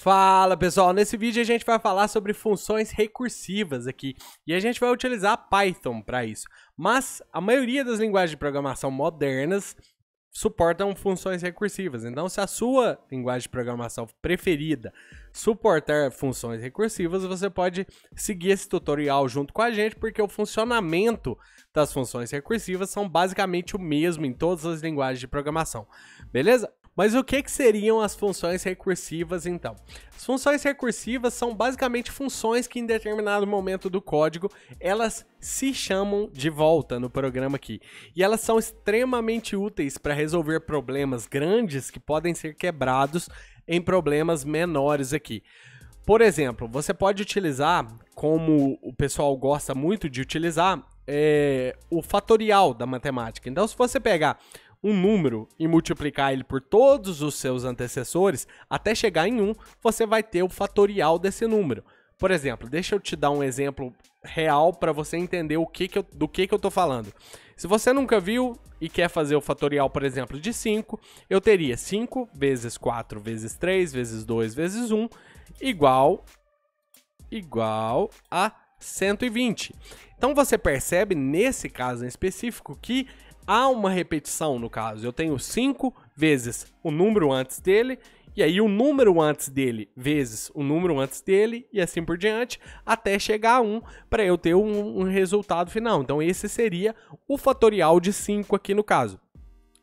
Fala pessoal, nesse vídeo a gente vai falar sobre funções recursivas aqui e a gente vai utilizar Python para isso. Mas a maioria das linguagens de programação modernas suportam funções recursivas. Então, se a sua linguagem de programação preferida suportar funções recursivas, você pode seguir esse tutorial junto com a gente, porque o funcionamento das funções recursivas são basicamente o mesmo em todas as linguagens de programação. Beleza? Mas o que, que seriam as funções recursivas então? As funções recursivas são basicamente funções que em determinado momento do código elas se chamam de volta no programa aqui. E elas são extremamente úteis para resolver problemas grandes que podem ser quebrados em problemas menores aqui. Por exemplo, você pode utilizar, como o pessoal gosta muito de utilizar, é, o fatorial da matemática. Então, se você pegar um número e multiplicar ele por todos os seus antecessores, até chegar em 1, você vai ter o fatorial desse número. Por exemplo, deixa eu te dar um exemplo real para você entender o que que eu, do que, que eu estou falando. Se você nunca viu e quer fazer o fatorial, por exemplo, de 5, eu teria 5 vezes 4 vezes 3 vezes 2 vezes 1 igual, igual a 120. Então você percebe nesse caso em específico que há uma repetição no caso. Eu tenho 5 vezes o número antes dele, e aí o número antes dele vezes o número antes dele, e assim por diante, até chegar a 1 um, para eu ter um, um resultado final. Então esse seria o fatorial de 5 aqui no caso.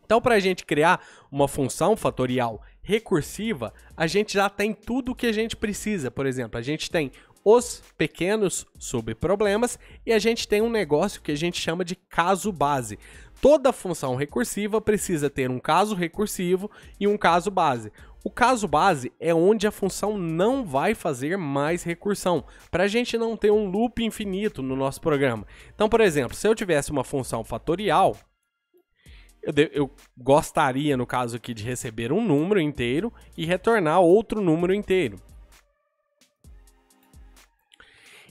Então, para a gente criar uma função fatorial recursiva, a gente já tem tudo o que a gente precisa. Por exemplo, a gente tem os pequenos subproblemas e a gente tem um negócio que a gente chama de caso base. Toda função recursiva precisa ter um caso recursivo e um caso base. O caso base é onde a função não vai fazer mais recursão, para a gente não ter um loop infinito no nosso programa. Então, por exemplo, se eu tivesse uma função fatorial, eu, de, eu, gostaria, no caso aqui, de receber um número inteiro e retornar outro número inteiro.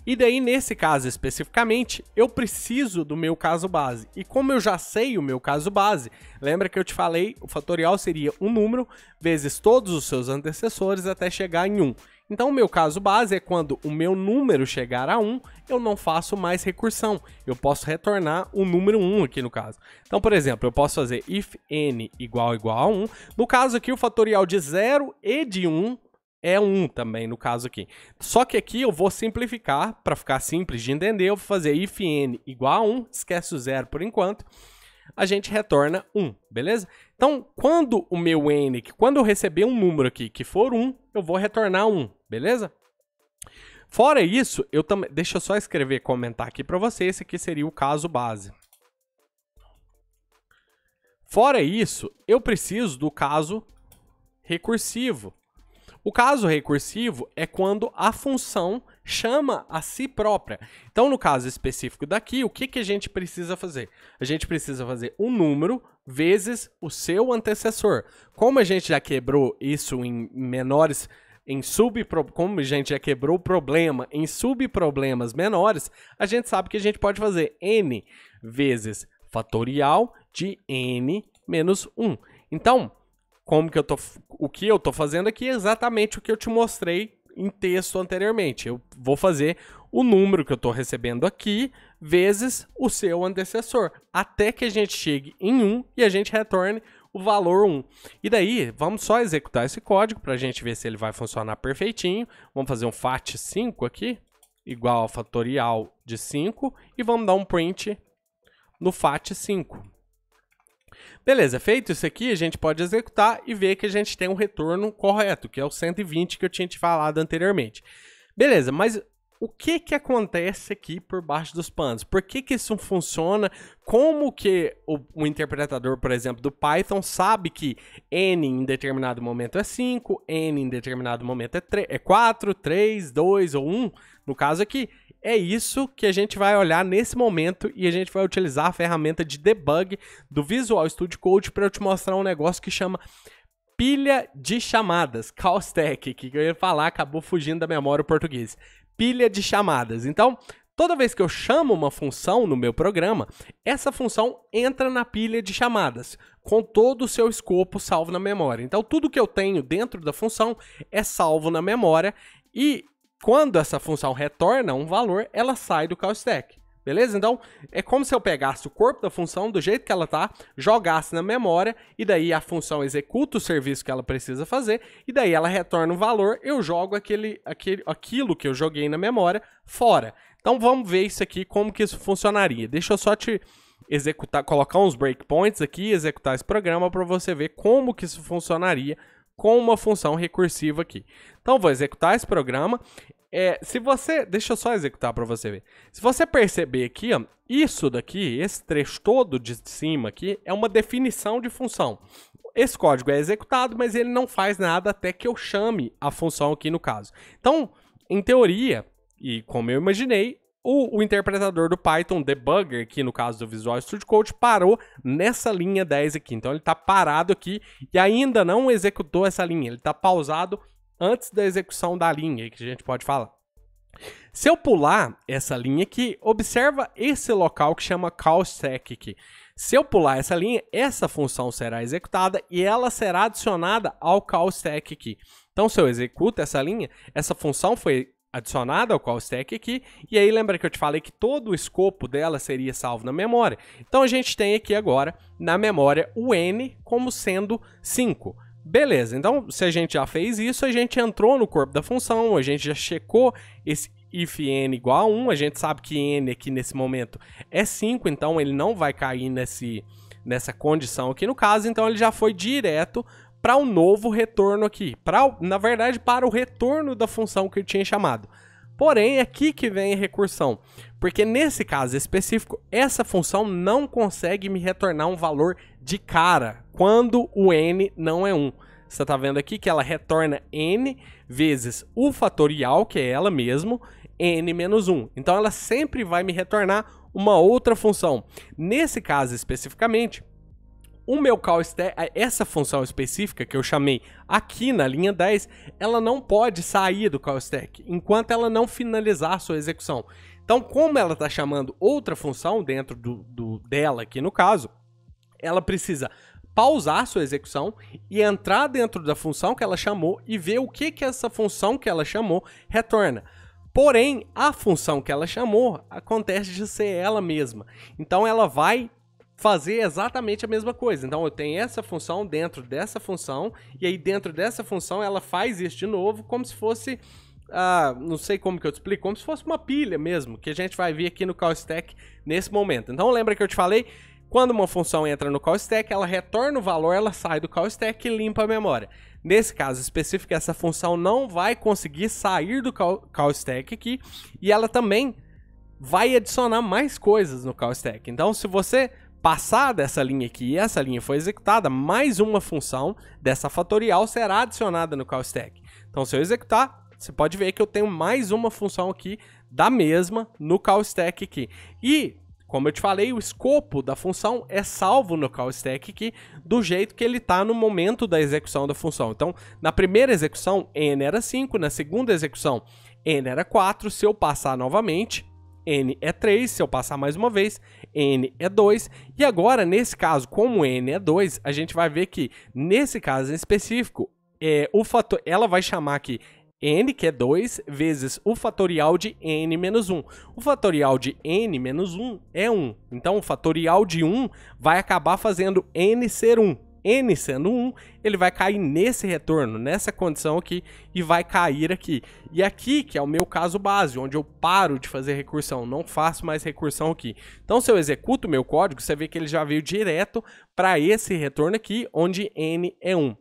E daí, nesse caso especificamente, eu preciso do meu caso base. E como eu já sei o meu caso base, lembra que eu te falei, o fatorial seria um número vezes todos os seus antecessores até chegar em 1. Então, o meu caso base é quando o meu número chegar a 1, eu não faço mais recursão. Eu posso retornar o número 1 aqui no caso. Então, por exemplo, eu posso fazer if n igual igual a 1. No caso aqui, o fatorial de 0 e de 1 é um também, no caso aqui. Só que aqui eu vou simplificar, para ficar simples de entender, eu vou fazer if n igual a 1, esquece o zero por enquanto, a gente retorna 1, beleza? Então, quando o meu n, quando eu receber um número aqui que for 1, eu vou retornar 1, beleza? Fora isso, eu também, deixa eu só escrever, comentar aqui para você, esse aqui seria o caso base. Fora isso, eu preciso do caso recursivo, o caso recursivo é quando a função chama a si própria. Então, no caso específico daqui, o que, que a gente precisa fazer? A gente precisa fazer um número vezes o seu antecessor. Como a gente já quebrou isso em menores em sub como a gente já quebrou o problema em subproblemas menores, a gente sabe que a gente pode fazer n vezes fatorial de n menos 1. Então, como que eu tô. O que eu tô fazendo aqui é exatamente o que eu te mostrei em texto anteriormente. Eu vou fazer o número que eu tô recebendo aqui vezes o seu antecessor, até que a gente chegue em 1 e a gente retorne o valor 1. E daí, vamos só executar esse código para a gente ver se ele vai funcionar perfeitinho. Vamos fazer um fat 5 aqui, igual a fatorial de 5, e vamos dar um print no fat 5. Beleza, feito isso aqui, a gente pode executar e ver que a gente tem um retorno correto, que é o 120 que eu tinha te falado anteriormente. Beleza, mas o que que acontece aqui por baixo dos panos? Por que que isso funciona? Como que o, o interpretador, por exemplo, do Python sabe que n em determinado momento é 5, n em determinado momento é, é 4, 3, 2 ou 1? No caso aqui, é isso que a gente vai olhar nesse momento e a gente vai utilizar a ferramenta de debug do Visual Studio Code para eu te mostrar um negócio que chama pilha de chamadas, call stack, que eu ia falar, acabou fugindo da memória o português pilha de chamadas. Então, toda vez que eu chamo uma função no meu programa, essa função entra na pilha de chamadas, com todo o seu escopo salvo na memória. Então, tudo que eu tenho dentro da função é salvo na memória e quando essa função retorna um valor, ela sai do call stack. Beleza? Então, é como se eu pegasse o corpo da função, do jeito que ela tá, jogasse na memória, e daí a função executa o serviço que ela precisa fazer, e daí ela retorna o valor, eu jogo aquele, aquele, aquilo que eu joguei na memória fora. Então, vamos ver isso aqui, como que isso funcionaria. Deixa eu só te executar, colocar uns breakpoints aqui, executar esse programa para você ver como que isso funcionaria com uma função recursiva aqui. Então, vou executar esse programa. É, se você. Deixa eu só executar para você ver. Se você perceber aqui, ó, isso daqui, esse trecho todo de cima aqui, é uma definição de função. Esse código é executado, mas ele não faz nada até que eu chame a função aqui no caso. Então, em teoria, e como eu imaginei, o, o, interpretador do Python, debugger, aqui no caso do Visual Studio Code, parou nessa linha 10 aqui. Então ele está parado aqui e ainda não executou essa linha, ele está pausado antes da execução da linha, que a gente pode falar. Se eu pular essa linha aqui, observa esse local que chama callstack aqui. Se eu pular essa linha, essa função será executada e ela será adicionada ao callstack aqui. Então, se eu executo essa linha, essa função foi adicionada ao callstack aqui, e aí lembra que eu te falei que todo o escopo dela seria salvo na memória. Então, a gente tem aqui agora, na memória, o n como sendo 5. Beleza, então se a gente já fez isso, a gente entrou no corpo da função, a gente já checou esse if n igual a 1, a gente sabe que n aqui nesse momento é 5, então ele não vai cair nesse, nessa condição aqui no caso, então ele já foi direto para o um novo retorno aqui, pra, na verdade para o retorno da função que eu tinha chamado. Porém, é aqui que vem a recursão, porque nesse caso específico, essa função não consegue me retornar um valor de cara quando o n não é 1. Você está vendo aqui que ela retorna n vezes o fatorial, que é ela mesmo, n menos 1. Então ela sempre vai me retornar uma outra função. Nesse caso especificamente, o meu call essa função específica que eu chamei aqui na linha 10, ela não pode sair do call stack enquanto ela não finalizar sua execução. Então, como ela está chamando outra função dentro do, do, dela aqui no caso, ela precisa pausar sua execução e entrar dentro da função que ela chamou e ver o que, que essa função que ela chamou retorna. Porém, a função que ela chamou acontece de ser ela mesma. Então ela vai fazer exatamente a mesma coisa. Então eu tenho essa função dentro dessa função, e aí dentro dessa função ela faz isso de novo, como se fosse. Ah, não sei como que eu te explico, como se fosse uma pilha mesmo, que a gente vai ver aqui no call stack nesse momento. Então lembra que eu te falei quando uma função entra no call stack, ela retorna o valor, ela sai do call stack e limpa a memória. Nesse caso específico, essa função não vai conseguir sair do call, stack aqui e ela também vai adicionar mais coisas no call stack. Então, se você passar dessa linha aqui e essa linha foi executada, mais uma função dessa fatorial será adicionada no call stack. Então, se eu executar, você pode ver que eu tenho mais uma função aqui da mesma no call stack aqui. E como eu te falei, o escopo da função é salvo no call stack que, do jeito que ele está no momento da execução da função. Então, na primeira execução, n era 5, na segunda execução, n era 4. Se eu passar novamente, n é 3, se eu passar mais uma vez, n é 2. E agora, nesse caso, como n é 2, a gente vai ver que, nesse caso em específico, é, o fator, ela vai chamar aqui n, que é 2, vezes o fatorial de n menos 1. O fatorial de n menos 1 é 1. Então, o fatorial de 1 vai acabar fazendo n ser 1. n sendo 1, ele vai cair nesse retorno, nessa condição aqui, e vai cair aqui. E aqui, que é o meu caso base, onde eu paro de fazer recursão, não faço mais recursão aqui. Então, se eu executo o meu código, você vê que ele já veio direto para esse retorno aqui, onde n é 1.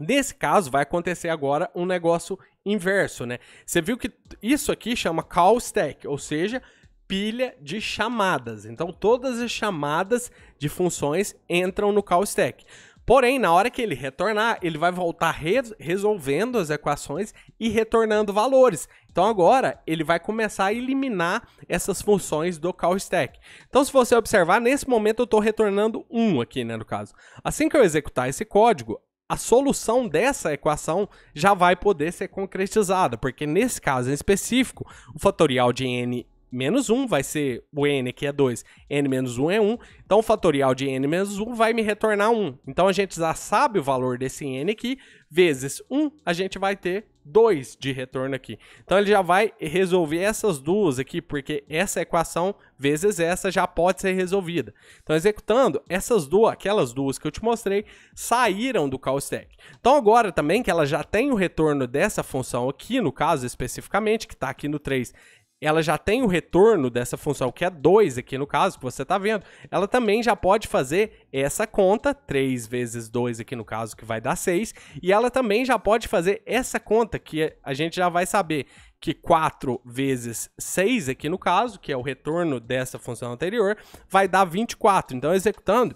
Nesse caso, vai acontecer agora um negócio inverso, né? Você viu que isso aqui chama call stack, ou seja, pilha de chamadas. Então todas as chamadas de funções entram no call stack. Porém, na hora que ele retornar, ele vai voltar resolvendo as equações e retornando valores. Então agora ele vai começar a eliminar essas funções do call stack. Então se você observar, nesse momento eu estou retornando 1 aqui, né, no caso. Assim que eu executar esse código, a solução dessa equação já vai poder ser concretizada, porque nesse caso em específico, o fatorial de n menos 1 vai ser o n que é 2, n menos 1 é 1, então o fatorial de n menos 1 vai me retornar 1. Então a gente já sabe o valor desse n aqui, vezes 1 a gente vai ter 2 de retorno aqui. Então ele já vai resolver essas duas aqui, porque essa equação vezes essa já pode ser resolvida. Então executando, essas duas, aquelas duas que eu te mostrei, saíram do call stack. Então agora também que ela já tem o retorno dessa função aqui, no caso especificamente, que está aqui no 3, ela já tem o retorno dessa função, que é 2 aqui no caso, que você está vendo, ela também já pode fazer essa conta, 3 vezes 2 aqui no caso, que vai dar 6, e ela também já pode fazer essa conta, que a gente já vai saber que 4 vezes 6 aqui no caso, que é o retorno dessa função anterior, vai dar 24. Então, executando,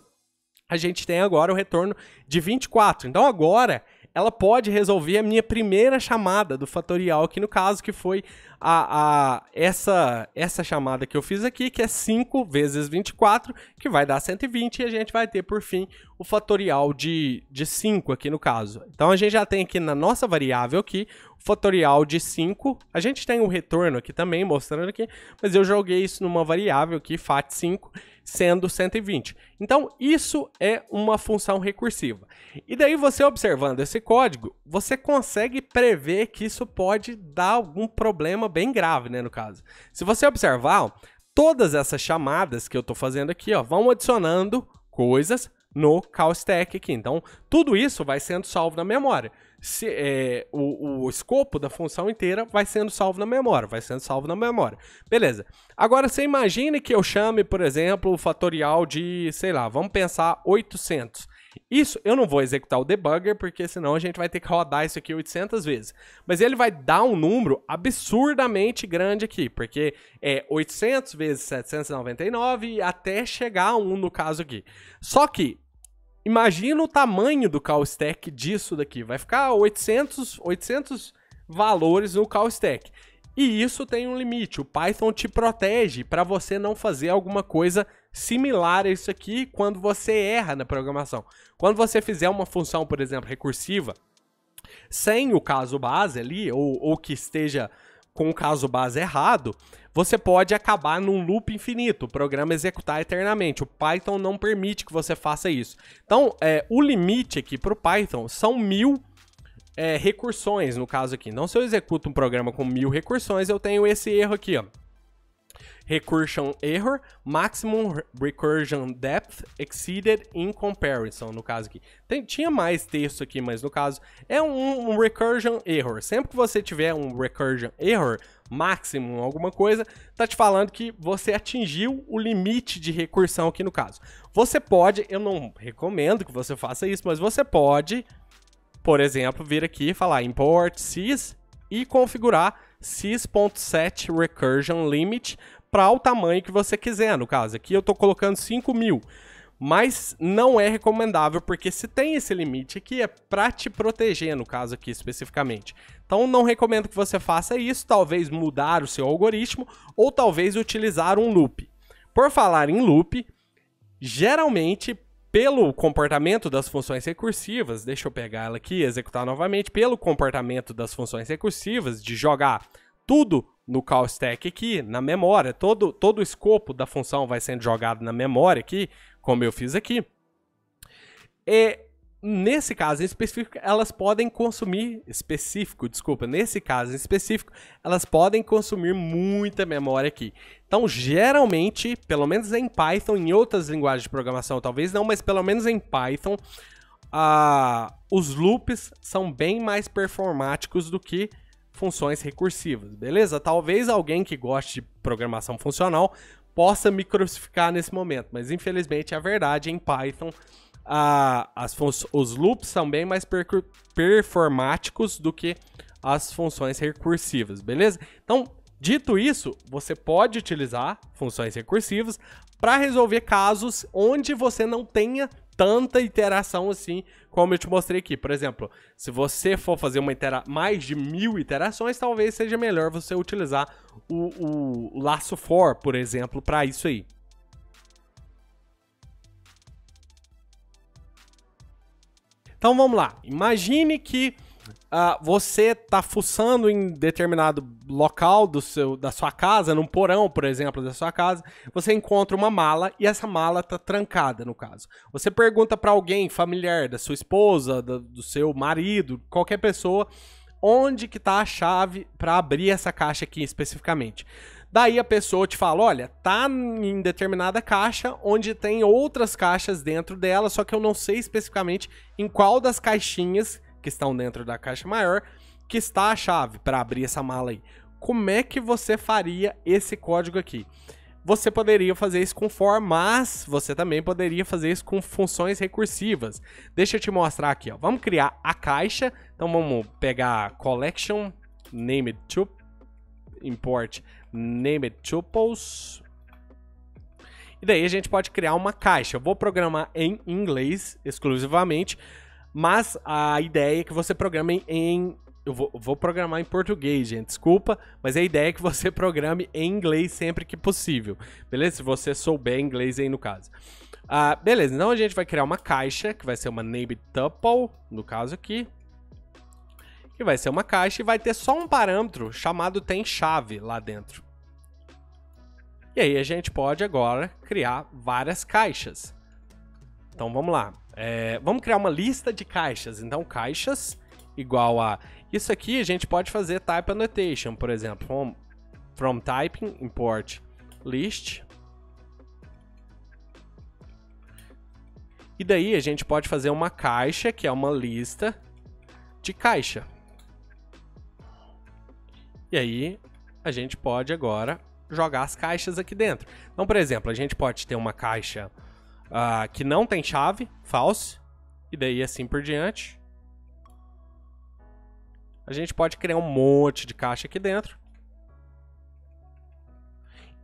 a gente tem agora o retorno de 24. Então, agora ela pode resolver a minha primeira chamada do fatorial aqui no caso, que foi a, a essa, essa chamada que eu fiz aqui, que é 5 vezes 24, que vai dar 120, e a gente vai ter, por fim, o fatorial de, de 5 aqui no caso. Então a gente já tem aqui na nossa variável aqui, o fatorial de 5, a gente tem o um retorno aqui também, mostrando aqui, mas eu joguei isso numa variável aqui, fat5, sendo 120. Então, isso é uma função recursiva. E daí, você observando esse código, você consegue prever que isso pode dar algum problema bem grave, né, no caso. Se você observar, ó, todas essas chamadas que eu estou fazendo aqui ó, vão adicionando coisas no CalStack aqui. Então, tudo isso vai sendo salvo na memória. Se, é, o, o escopo da função inteira vai sendo salvo na memória, vai sendo salvo na memória. Beleza. Agora, você imagine que eu chame, por exemplo, o fatorial de, sei lá, vamos pensar 800. Isso eu não vou executar o debugger, porque senão a gente vai ter que rodar isso aqui 800 vezes. Mas ele vai dar um número absurdamente grande aqui, porque é 800 vezes 799 até chegar a 1 no caso aqui. Só que imagina o tamanho do call stack disso daqui. Vai ficar 800, 800 valores no call stack. E isso tem um limite. O Python te protege para você não fazer alguma coisa similar a isso aqui quando você erra na programação. Quando você fizer uma função, por exemplo, recursiva, sem o caso base ali, ou, ou que esteja com o caso base errado, você pode acabar num loop infinito, o programa executar eternamente. O Python não permite que você faça isso. Então, é, o limite aqui para o Python são mil é, recursões, no caso aqui. Então, se eu executo um programa com mil recursões, eu tenho esse erro aqui, ó. Recursion Error, Maximum Recursion Depth Exceeded in Comparison, no caso aqui. Tem, tinha mais texto aqui, mas no caso é um, um Recursion Error. Sempre que você tiver um Recursion Error, máximo, alguma coisa, tá te falando que você atingiu o limite de recursão aqui no caso. Você pode, eu não recomendo que você faça isso, mas você pode, por exemplo, vir aqui e falar import sys e configurar sys.set recursion limit para o tamanho que você quiser. No caso aqui eu estou colocando 5 mil mas não é recomendável porque se tem esse limite aqui é para te proteger no caso aqui especificamente. Então não recomendo que você faça isso, talvez mudar o seu algoritmo ou talvez utilizar um loop. Por falar em loop, geralmente pelo comportamento das funções recursivas, deixa eu pegar ela aqui e executar novamente, pelo comportamento das funções recursivas de jogar tudo no call stack aqui, na memória, todo, todo o escopo da função vai sendo jogado na memória aqui, como eu fiz aqui. E nesse caso em específico, elas podem consumir específico, desculpa, nesse caso em específico, elas podem consumir muita memória aqui. Então, geralmente, pelo menos em Python, em outras linguagens de programação talvez não, mas pelo menos em Python, uh, os loops são bem mais performáticos do que funções recursivas, beleza? Talvez alguém que goste de programação funcional possa me crucificar nesse momento. Mas infelizmente é a verdade, em Python a, as os loops são bem mais performáticos do que as funções recursivas, beleza? Então, dito isso, você pode utilizar funções recursivas para resolver casos onde você não tenha tanta interação assim, como eu te mostrei aqui. Por exemplo, se você for fazer uma intera mais de mil interações, talvez seja melhor você utilizar o, o laço for, por exemplo, para isso aí. Então vamos lá, imagine que Uh, você tá fuçando em determinado local do seu, da sua casa, num porão, por exemplo, da sua casa, você encontra uma mala e essa mala tá trancada, no caso. Você pergunta para alguém familiar, da sua esposa, do, do, seu marido, qualquer pessoa, onde que tá a chave para abrir essa caixa aqui especificamente. Daí a pessoa te fala, olha, tá em determinada caixa onde tem outras caixas dentro dela, só que eu não sei especificamente em qual das caixinhas que estão dentro da caixa maior, que está a chave para abrir essa mala aí. Como é que você faria esse código aqui? Você poderia fazer isso com for, mas você também poderia fazer isso com funções recursivas. Deixa eu te mostrar aqui, ó. Vamos criar a caixa. Então vamos pegar collection, named tuple, import named tuples. E daí a gente pode criar uma caixa. Eu vou programar em inglês exclusivamente, mas a ideia é que você programe em. Eu vou, vou programar em português, gente, desculpa, mas é a ideia é que você programe em inglês sempre que possível, beleza? Se você souber inglês aí no caso. Ah, beleza, então a gente vai criar uma caixa, que vai ser uma name tuple, no caso aqui, que vai ser uma caixa e vai ter só um parâmetro chamado tem chave lá dentro. E aí a gente pode agora criar várias caixas. Então vamos lá. É, vamos criar uma lista de caixas. Então, caixas igual a. Isso aqui a gente pode fazer type annotation, por exemplo. From, from typing, import list. E daí a gente pode fazer uma caixa, que é uma lista de caixa. E aí a gente pode agora jogar as caixas aqui dentro. Então, por exemplo, a gente pode ter uma caixa uh, que não tem chave, false, e daí assim por diante. A gente pode criar um monte de caixa aqui dentro.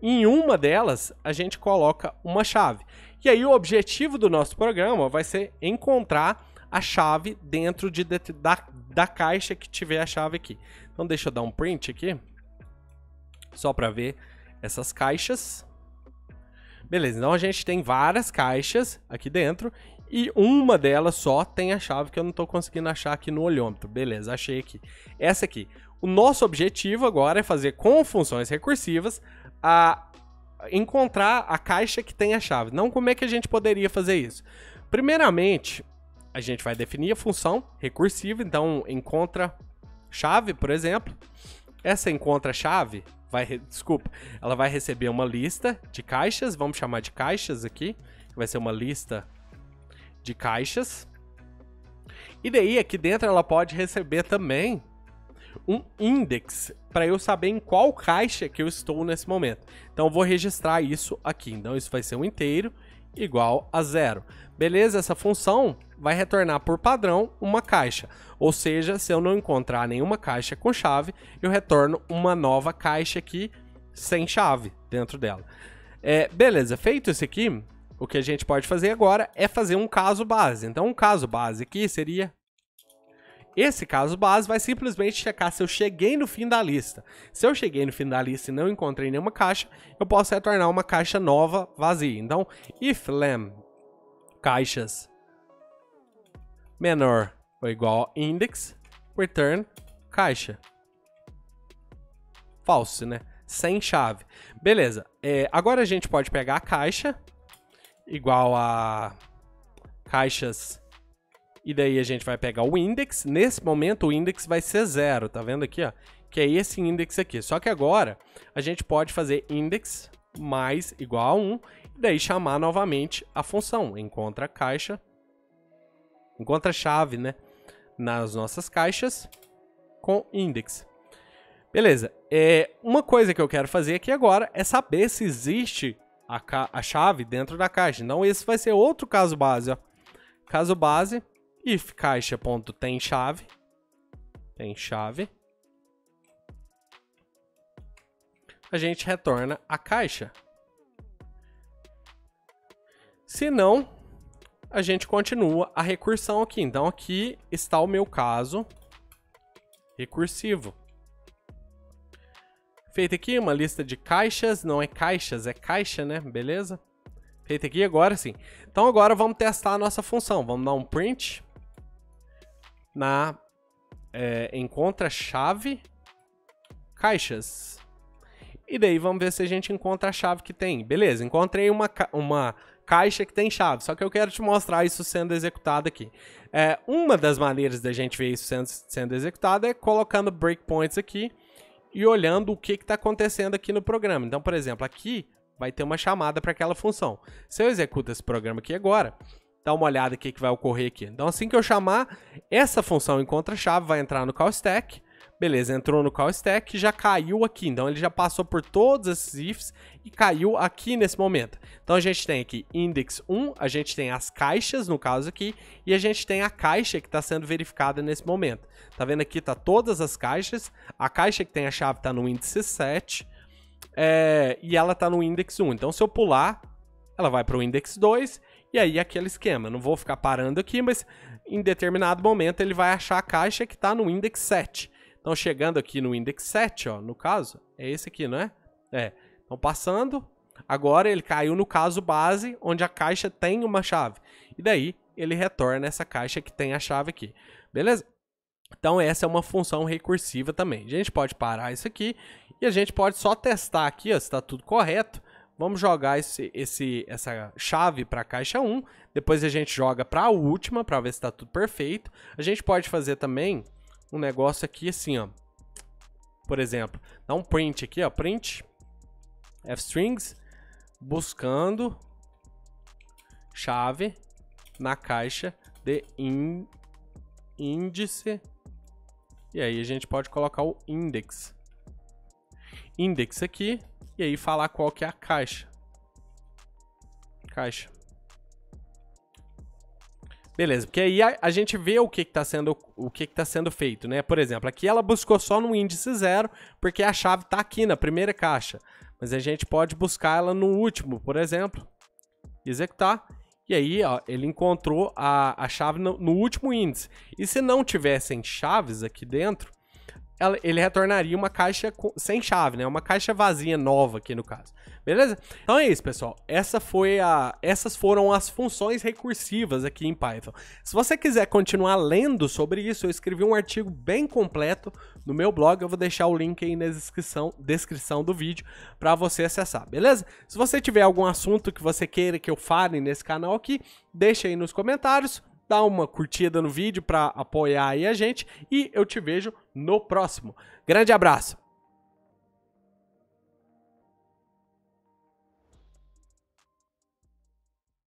Em uma delas, a gente coloca uma chave. E aí o objetivo do nosso programa vai ser encontrar a chave dentro de, de, da, da caixa que tiver a chave aqui. Então deixa eu dar um print aqui, só para ver essas caixas. Beleza, então a gente tem várias caixas aqui dentro e uma delas só tem a chave que eu não estou conseguindo achar aqui no olhômetro. Beleza, achei aqui. Essa aqui. O nosso objetivo agora é fazer com funções recursivas a encontrar a caixa que tem a chave. Não como é que a gente poderia fazer isso. Primeiramente, a gente vai definir a função recursiva, então encontra chave, por exemplo. Essa encontra chave vai, re... desculpa, ela vai receber uma lista de caixas, vamos chamar de caixas aqui, vai ser uma lista de caixas. E daí aqui dentro ela pode receber também um index para eu saber em qual caixa que eu estou nesse momento. Então eu vou registrar isso aqui. Então isso vai ser um inteiro igual a zero. Beleza? Essa função vai retornar por padrão uma caixa. Ou seja, se eu não encontrar nenhuma caixa com chave, eu retorno uma nova caixa aqui sem chave dentro dela. É, beleza, feito isso aqui, o que a gente pode fazer agora é fazer um caso base. Então, um caso base aqui seria esse caso base vai simplesmente checar se eu cheguei no fim da lista. Se eu cheguei no fim da lista e não encontrei nenhuma caixa, eu posso retornar uma caixa nova vazia. Então, if lem caixas menor ou igual a index, return caixa. Falso, né? Sem chave. Beleza. É, agora a gente pode pegar a caixa igual a caixas e daí a gente vai pegar o index. Nesse momento o index vai ser zero, tá vendo aqui, ó? Que é esse index aqui. Só que agora a gente pode fazer index mais igual a 1 e daí chamar novamente a função. Encontra a caixa, encontra a chave, né? Nas nossas caixas com index. Beleza, é, uma coisa que eu quero fazer aqui agora é saber se existe a, a chave dentro da caixa. não esse vai ser outro caso base, ó. Caso base, if caixa.temchave, tem chave, a gente retorna a caixa. Se não, a gente continua a recursão aqui. Então aqui está o meu caso recursivo. Feito aqui uma lista de caixas, não é caixas, é caixa, né? Beleza? Feito aqui agora sim. Então agora vamos testar a nossa função. Vamos dar um print na é, encontra-chave caixas. E daí vamos ver se a gente encontra a chave que tem. Beleza, encontrei uma, ca uma caixa que tem chave, só que eu quero te mostrar isso sendo executado aqui. É, uma das maneiras da gente ver isso sendo, sendo executado é colocando breakpoints aqui e olhando o que está acontecendo aqui no programa. Então, por exemplo, aqui vai ter uma chamada para aquela função. Se eu executo esse programa aqui agora, dar uma olhada o que, que vai ocorrer aqui. Então, assim que eu chamar, essa função encontra-chave vai entrar no call stack. Beleza, entrou no call stack já caiu aqui. Então, ele já passou por todos esses ifs e caiu aqui nesse momento. Então, a gente tem aqui index 1, a gente tem as caixas, no caso aqui, e a gente tem a caixa que está sendo verificada nesse momento. Tá vendo aqui, tá todas as caixas. A caixa que tem a chave está no índice 7 é, e ela está no index 1. Então, se eu pular, ela vai para o index 2 e aí aquele esquema, não vou ficar parando aqui, mas em determinado momento ele vai achar a caixa que está no index 7. Então chegando aqui no index 7, ó, no caso, é esse aqui, não é? É. Então passando, agora ele caiu no caso base, onde a caixa tem uma chave. E daí ele retorna essa caixa que tem a chave aqui. Beleza? Então essa é uma função recursiva também. A gente pode parar isso aqui e a gente pode só testar aqui ó, se está tudo correto. Vamos jogar esse, esse, essa chave para a caixa 1, depois a gente joga para a última para ver se está tudo perfeito. A gente pode fazer também um negócio aqui assim, ó. Por exemplo, dá um print aqui, ó, print f-strings buscando chave na caixa de in, índice. E aí a gente pode colocar o index. Index aqui, e aí falar qual que é a caixa. Caixa. Beleza, porque aí a, a gente vê o que está sendo o que está sendo feito, né? Por exemplo, aqui ela buscou só no índice zero, porque a chave está aqui na primeira caixa. Mas a gente pode buscar ela no último, por exemplo, executar. E aí, ó, ele encontrou a, a chave no, no último índice. E se não tivessem chaves aqui dentro, ele retornaria uma caixa sem chave, né? Uma caixa vazia nova aqui no caso. Beleza? Então é isso, pessoal. Essa foi a, essas foram as funções recursivas aqui em Python. Se você quiser continuar lendo sobre isso, eu escrevi um artigo bem completo no meu blog. Eu vou deixar o link aí na descrição, descrição do vídeo para você acessar, beleza? Se você tiver algum assunto que você queira que eu fale nesse canal aqui, deixa aí nos comentários dá uma curtida no vídeo para apoiar aí a gente e eu te vejo no próximo. Grande abraço!